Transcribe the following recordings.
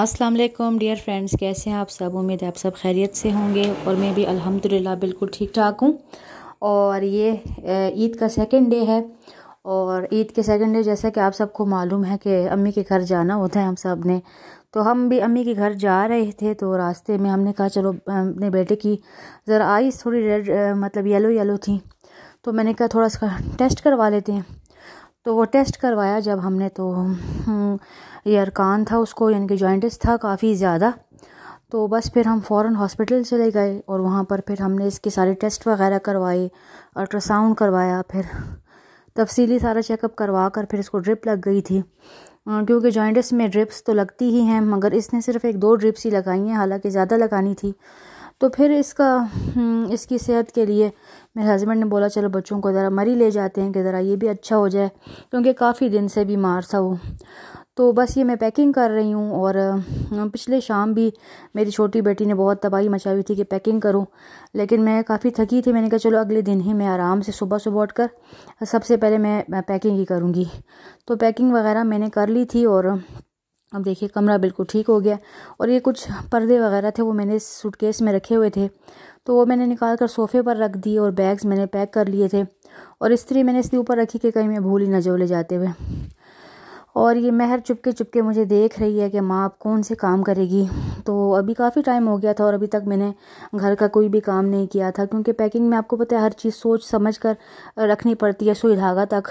अस्सलाम वालेकुम dear friends कैसे हैं आप सब उम्मीद है आप सब खैरियत से होंगे और मैं भी अल्हम्दुलिल्लाह बिल्कुल ठीक ठाक हूँ और ये ईद का सेकंड डे है और ईद के सेकंड डे जैसा कि आप सबको मालूम है कि अम्मी के घर जाना होता है हम सब ने तो हम भी अम्मी के घर जा रहे थे तो रास्ते में हमने कहा चलो अपने बेटे की ज़रा आइज़ थोड़ी रेड मतलब येलो येलो थी तो मैंने कहा थोड़ा सा टेस्ट करवा लेते हैं तो वो टेस्ट करवाया जब हमने तो हम्म, ये अरकान था उसको यानी कि जॉइंटिस था काफ़ी ज़्यादा तो बस फिर हम फ़ौर हॉस्पिटल चले गए और वहाँ पर फिर हमने इसके सारे टेस्ट वगैरह करवाए अल्ट्रासाउंड करवाया फिर तफसीली सारा चेकअप करवा कर फिर इसको ड्रिप लग गई थी क्योंकि जॉइंटस में ड्रिप्स तो लगती ही हैं मगर इसने सिर्फ एक दो ड्रिप्स ही लगाई हैं हालांकि ज़्यादा लगानी थी तो फिर इसका हम्म, इसकी सेहत के लिए मेरे हस्बैंड ने बोला चलो बच्चों को ज़रा मरी ले जाते हैं कि ज़रा ये भी अच्छा हो जाए क्योंकि काफ़ी दिन से बीमार था वो तो बस ये मैं पैकिंग कर रही हूँ और पिछले शाम भी मेरी छोटी बेटी ने बहुत तबाही मचाई हुई थी कि पैकिंग करूँ लेकिन मैं काफ़ी थकी थी मैंने कहा चलो अगले दिन ही मैं आराम से सुबह सुबह उठ कर सबसे पहले मैं पैकिंग ही करूँगी तो पैकिंग वगैरह मैंने कर ली थी और अब देखिए कमरा बिल्कुल ठीक हो गया और ये कुछ पर्दे वगैरह थे वो मैंने सूटकेस में रखे हुए थे तो वो मैंने निकाल कर सोफ़े पर रख दिए और बैग्स मैंने पैक कर लिए थे और इस्त्री मैंने इसलिए ऊपर रखी कि कहीं मैं भूल ही ना जोले ले जाते हुए और ये महर चुपके चुपके मुझे देख रही है कि माँ आप कौन से काम करेगी तो अभी काफ़ी टाइम हो गया था और अभी तक मैंने घर का कोई भी काम नहीं किया था क्योंकि पैकिंग में आपको पता है हर चीज़ सोच समझ कर रखनी पड़ती है सुई धागा तक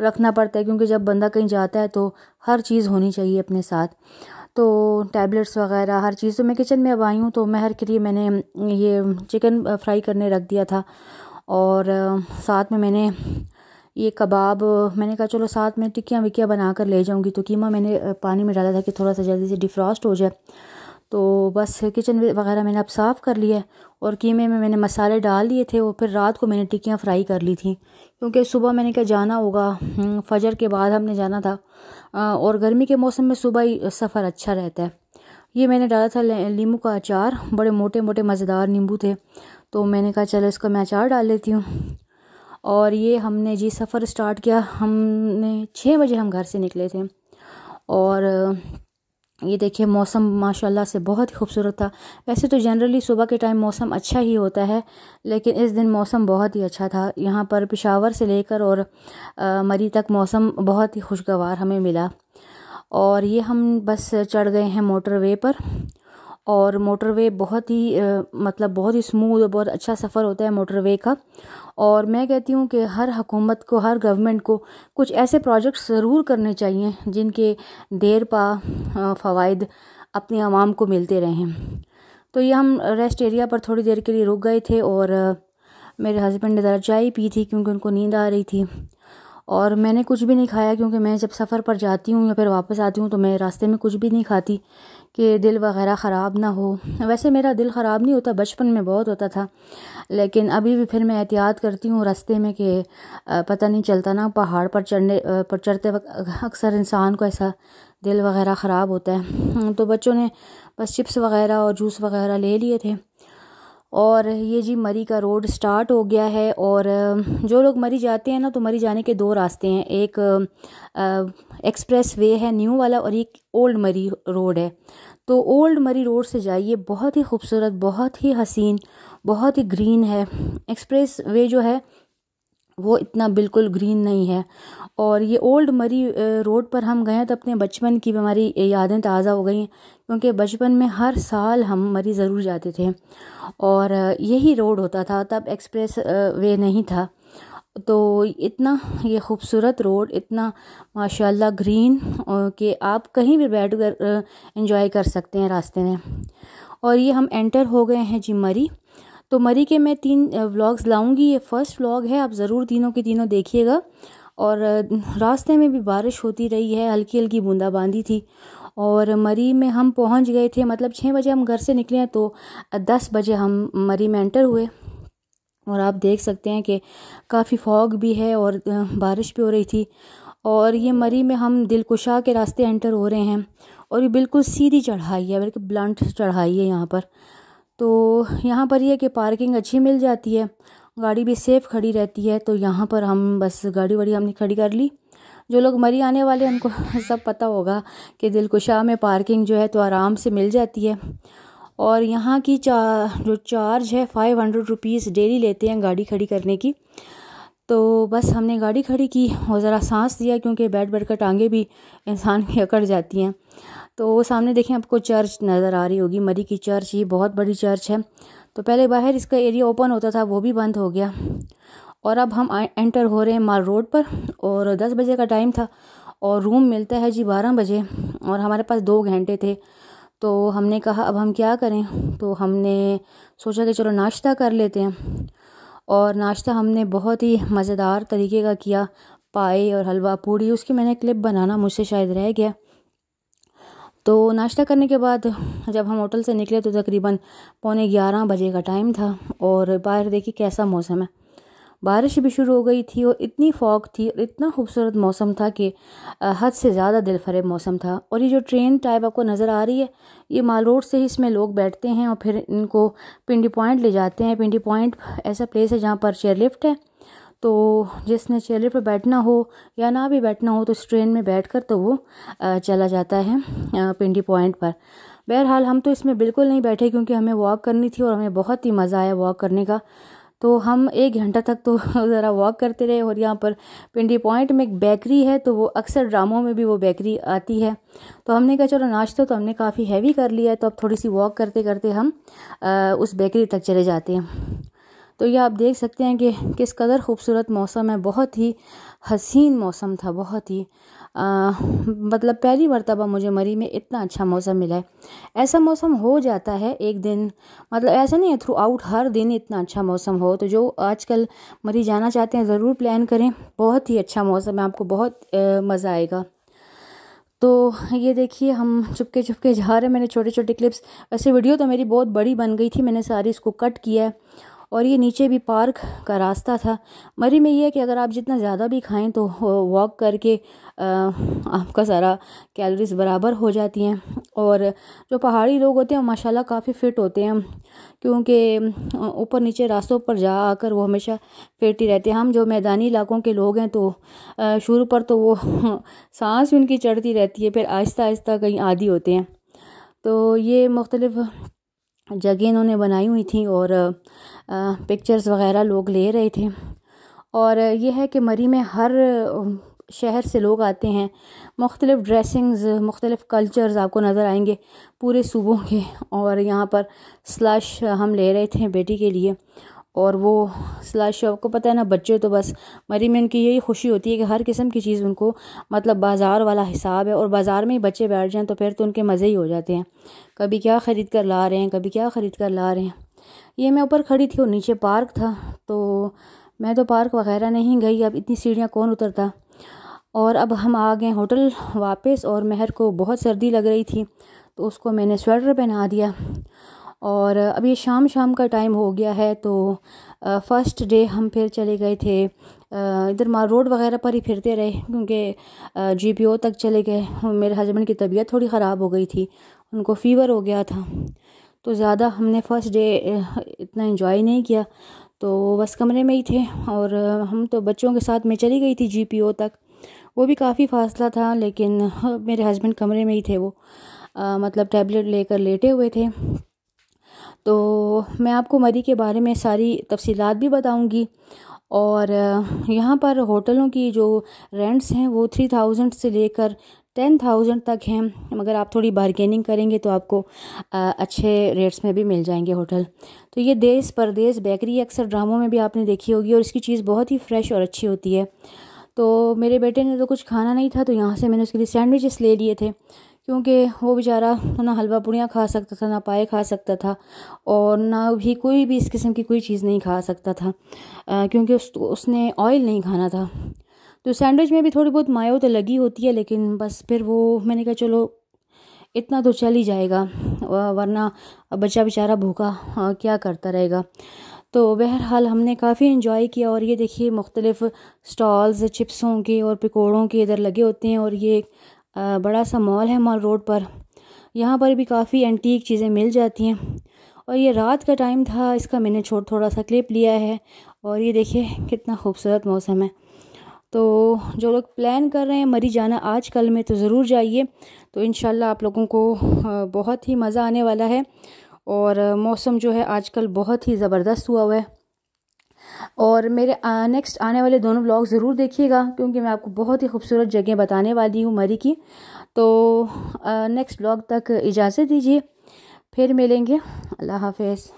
रखना पड़ता है क्योंकि जब बंदा कहीं जाता है तो हर चीज़ होनी चाहिए अपने साथ तो टैबलेट्स वगैरह हर चीज़ तो मैं किचन में अब आई हूँ तो महर के लिए मैंने ये चिकन फ्राई करने रख दिया था और साथ में मैंने ये कबाब मैंने कहा चलो साथ में टिक्कियाँ विक्कियाँ बना कर ले जाऊँगी तो कीमा मैंने पानी में डाला था कि थोड़ा सा जल्दी से डिफ्रॉस्ट हो जाए तो बस किचन वगैरह मैंने अब साफ़ कर लिया है और कीमे में मैंने मसाले डाल दिए थे और फिर रात को मैंने टिक्कियाँ फ्राई कर ली थी क्योंकि सुबह मैंने क्या जाना होगा हम्म, फजर के बाद हमने जाना था और गर्मी के मौसम में सुबह ही सफ़र अच्छा रहता है ये मैंने डाला था नींबू का अचार बड़े मोटे मोटे मज़ेदार नींबू थे तो मैंने कहा चलो इसका मैं अचार डाल लेती हूँ और ये हमने जी सफ़र स्टार्ट किया हमने छः बजे हम घर से निकले थे और ये देखिए मौसम माशाल्लाह से बहुत ही खूबसूरत था वैसे तो जनरली सुबह के टाइम मौसम अच्छा ही होता है लेकिन इस दिन मौसम बहुत ही अच्छा था यहाँ पर पिशावर से लेकर और आ, मरी तक मौसम बहुत ही खुशगवार हमें मिला और ये हम बस चढ़ गए हैं मोटरवे पर और मोटरवे बहुत ही मतलब बहुत ही स्मूद और बहुत अच्छा सफ़र होता है मोटरवे का और मैं कहती हूँ कि हर हकूमत को हर गवर्नमेंट को कुछ ऐसे प्रोजेक्ट्स ज़रूर करने चाहिए जिनके देर पा फ़वाद अपने आवाम को मिलते रहें तो ये हम रेस्ट एरिया पर थोड़ी देर के लिए रुक गए थे और मेरे हस्बैंड ने ज़रा चाय पी थी क्योंकि उनको नींद आ रही थी और मैंने कुछ भी नहीं खाया क्योंकि मैं जब सफ़र पर जाती हूँ या फिर वापस आती हूँ तो मैं रास्ते में कुछ भी नहीं खाती कि दिल वगैरह ख़राब ना हो वैसे मेरा दिल ख़राब नहीं होता बचपन में बहुत होता था लेकिन अभी भी फिर मैं एहतियात करती हूँ रास्ते में कि पता नहीं चलता ना पहाड़ पर चढ़ने पर चढ़ते वक्त अक्सर इंसान को ऐसा दिल वगैरह ख़राब होता है तो बच्चों ने बस चिप्स वगैरह और जूस वगैरह ले लिए थे और ये जी मरी का रोड स्टार्ट हो गया है और जो लोग मरी जाते हैं ना तो मरी जाने के दो रास्ते हैं एक एक्सप्रेस वे है न्यू वाला और एक ओल्ड मरी रोड है तो ओल्ड मरी रोड से जाइए बहुत ही खूबसूरत बहुत ही हसीन बहुत ही ग्रीन है एक्सप्रेस वे जो है वो इतना बिल्कुल ग्रीन नहीं है और ये ओल्ड मरी रोड पर हम गए तो अपने बचपन की हमारी यादें ताज़ा हो गई क्योंकि बचपन में हर साल हम मरी ज़रूर जाते थे और यही रोड होता था तब एक्सप्रेस वे नहीं था तो इतना ये खूबसूरत रोड इतना माशाल्लाह ग्रीन कि आप कहीं भी बैठ कर इंजॉय कर सकते हैं रास्ते में और ये हम एंटर हो गए हैं जी मरी तो मरी के मैं तीन व्लॉग्स लाऊंगी ये फर्स्ट व्लॉग है आप ज़रूर तीनों के तीनों देखिएगा और रास्ते में भी बारिश होती रही है हल्की हल्की बूंदाबांदी थी और मरी में हम पहुंच गए थे मतलब छः बजे हम घर से निकले हैं तो दस बजे हम मरी में एंटर हुए और आप देख सकते हैं कि काफ़ी फॉग भी है और बारिश भी हो रही थी और ये मरी में हम दिलकुशा के रास्ते एंटर हो रहे हैं और ये बिल्कुल सीधी चढ़ाई है बल्कि ब्लंट चढ़ाई है यहाँ पर तो यहाँ पर यह कि पार्किंग अच्छी मिल जाती है गाड़ी भी सेफ़ खड़ी रहती है तो यहाँ पर हम बस गाड़ी वाड़ी हमने खड़ी कर ली जो लोग मरी आने वाले उनको सब पता होगा कि दिलकुशा में पार्किंग जो है तो आराम से मिल जाती है और यहाँ की चा जो चार्ज है फ़ाइव हंड्रेड रुपीज़ डेली लेते हैं गाड़ी खड़ी करने की तो बस हमने गाड़ी खड़ी की और ज़रा सांस दिया क्योंकि बैठ बैठ कर टाँगें भी इंसान की अकड़ जाती हैं तो सामने देखें आपको चर्च नज़र आ रही होगी मरी की चर्च ये बहुत बड़ी चर्च है तो पहले बाहर इसका एरिया ओपन होता था वो भी बंद हो गया और अब हम एंटर हो रहे हैं माल रोड पर और दस बजे का टाइम था और रूम मिलता है जी बारह बजे और हमारे पास दो घंटे थे तो हमने कहा अब हम क्या करें तो हमने सोचा कि चलो नाश्ता कर लेते हैं और नाश्ता हमने बहुत ही मज़ेदार तरीके का किया पाए और हलवा पूड़ी उसकी मैंने क्लिप बनाना मुझसे शायद रह गया तो नाश्ता करने के बाद जब हम होटल से निकले तो तकरीबन पौने ग्यारह बजे का टाइम था और बाहर देखिए कैसा मौसम है बारिश भी शुरू हो गई थी और इतनी फॉग थी और इतना खूबसूरत मौसम था कि हद से ज़्यादा दिल फरेब मौसम था और ये जो ट्रेन टाइप आपको नज़र आ रही है ये माल रोड से ही इसमें लोग बैठते हैं और फिर इनको पिंडी पॉइंट ले जाते हैं पिंडी पॉइंट ऐसा प्लेस है जहाँ पर चेयर लिफ्ट है तो जिसने चेयर पर बैठना हो या ना भी बैठना हो तो इस ट्रेन में बैठ कर तो वो चला जाता है पिंडी पॉइंट पर बहरहाल हम तो इसमें बिल्कुल नहीं बैठे क्योंकि हमें वॉक करनी थी और हमें बहुत ही मज़ा आया वॉक करने का तो हम एक घंटा तक तो ज़रा वॉक करते रहे और यहाँ पर पिंडी पॉइंट में एक बेकरी है तो वो अक्सर ड्रामों में भी वो बेकरी आती है तो हमने कहा चलो नाश्ता तो हमने काफ़ी हैवी कर लिया है तो अब थोड़ी सी वॉक करते करते हम आ, उस बेकरी तक चले जाते हैं तो ये आप देख सकते हैं कि किस कदर खूबसूरत मौसम है बहुत ही हसीन मौसम था बहुत ही आ, मतलब पहली मरतबा मुझे मरी में इतना अच्छा मौसम मिला है ऐसा मौसम हो जाता है एक दिन मतलब ऐसा नहीं है थ्रू आउट हर दिन इतना अच्छा मौसम हो तो जो आजकल मरी जाना चाहते हैं ज़रूर प्लान करें बहुत ही अच्छा मौसम है आपको बहुत मज़ा आएगा तो ये देखिए हम चुपके चुपके जा रहे हैं मैंने छोटे छोटे क्लिप्स वैसे वीडियो तो मेरी बहुत बड़ी बन गई थी मैंने सारी इसको कट किया है और ये नीचे भी पार्क का रास्ता था मरी में ये है कि अगर आप जितना ज़्यादा भी खाएं तो वॉक करके आपका सारा कैलोरीज़ बराबर हो जाती हैं और जो पहाड़ी लोग होते हैं माशाल्लाह काफ़ी फ़िट होते हैं क्योंकि ऊपर नीचे रास्तों पर जा आकर वो हमेशा फिट ही रहते हैं हम जो मैदानी इलाकों के लोग हैं तो शुरू पर तो वो सांस उनकी चढ़ती रहती है फिर आहिस्ता आहिस्ता कहीं आदि होते हैं तो ये मुख्तलिफ़ जगह इन्होंने बनाई हुई थी और पिक्चर्स वगैरह लोग ले रहे थे और यह है कि मरी में हर शहर से लोग आते हैं मुख्तलिफ़ ड्रेसिंग्स मुख्तलिफ़ कल्चर्स आपको नज़र आएंगे पूरे सूबों के और यहाँ पर स्लश हम ले रहे थे बेटी के लिए और वो शॉप आपको पता है ना बच्चे तो बस मरी में उनकी यही खुशी होती है कि हर किस्म की चीज़ उनको मतलब बाज़ार वाला हिसाब है और बाज़ार में ही बच्चे बैठ जाएँ तो फिर तो उनके मज़े ही हो जाते हैं कभी क्या ख़रीद कर ला रहे हैं कभी क्या ख़रीद कर ला रहे हैं ये मैं ऊपर खड़ी थी और नीचे पार्क था तो मैं तो पार्क वगैरह नहीं गई अब इतनी सीढ़ियाँ कौन उतरता और अब हम आ गए होटल वापस और महर को बहुत सर्दी लग रही थी तो उसको मैंने स्वेटर पहना दिया और अब ये शाम शाम का टाइम हो गया है तो फ़र्स्ट डे हम फिर चले गए थे इधर मार रोड वगैरह पर ही फिरते रहे क्योंकि जी पी ओ तक चले गए मेरे हस्बैंड की तबीयत थोड़ी ख़राब हो गई थी उनको फ़ीवर हो गया था तो ज़्यादा हमने फ़र्स्ट डे इतना इन्जॉय नहीं किया तो बस कमरे में ही थे और हम तो बच्चों के साथ में चली गई थी जी पी ओ तक वो भी काफ़ी फासला था लेकिन मेरे हस्बैंड कमरे में ही थे वो आ, मतलब टैबलेट लेकर लेटे हुए थे तो मैं आपको मरी के बारे में सारी तफसीलात भी बताऊंगी और यहाँ पर होटलों की जो रेंट्स हैं वो थ्री थाउजेंड से लेकर टेन थाउजेंड तक हैं मगर आप थोड़ी बारगेनिंग करेंगे तो आपको आ, अच्छे रेट्स में भी मिल जाएंगे होटल तो ये देश परदेश बेकरी अक्सर ड्रामों में भी आपने देखी होगी और इसकी चीज़ बहुत ही फ्रेश और अच्छी होती है तो मेरे बेटे ने तो कुछ खाना नहीं था तो यहाँ से मैंने उसके लिए सैंडविचेस ले लिए थे क्योंकि वो बेचारा ना हलवा पूड़ियाँ खा सकता था ना पाए खा सकता था और ना भी कोई भी इस किस्म की कोई चीज़ नहीं खा सकता था क्योंकि उस उसने ऑयल नहीं खाना था तो सैंडविच में भी थोड़ी बहुत मायो तो लगी होती है लेकिन बस फिर वो मैंने कहा चलो इतना तो चल ही जाएगा वरना बच्चा बेचारा भूखा क्या करता रहेगा तो बहरहाल हमने काफ़ी इन्जॉय किया और ये देखिए मुख्तलिफ़ स्टॉल्स चिप्सों के और पकौड़ों के इधर लगे होते हैं और ये बड़ा सा मॉल है मॉल रोड पर यहाँ पर भी काफ़ी एंटीक चीज़ें मिल जाती हैं और ये रात का टाइम था इसका मैंने छोड़ थोड़ा सा क्लिप लिया है और ये देखिए कितना खूबसूरत मौसम है तो जो लोग प्लान कर रहे हैं मरी जाना आज कल में तो ज़रूर जाइए तो इन आप लोगों को बहुत ही मज़ा आने वाला है और मौसम जो है आजकल बहुत ही ज़बरदस्त हुआ हुआ है और मेरे नेक्स्ट आने वाले दोनों ब्लॉग ज़रूर देखिएगा क्योंकि मैं आपको बहुत ही खूबसूरत जगह बताने वाली हूँ मरी की तो नेक्स्ट ब्लॉग तक इजाज़त दीजिए फिर मिलेंगे अल्लाह हाफिज़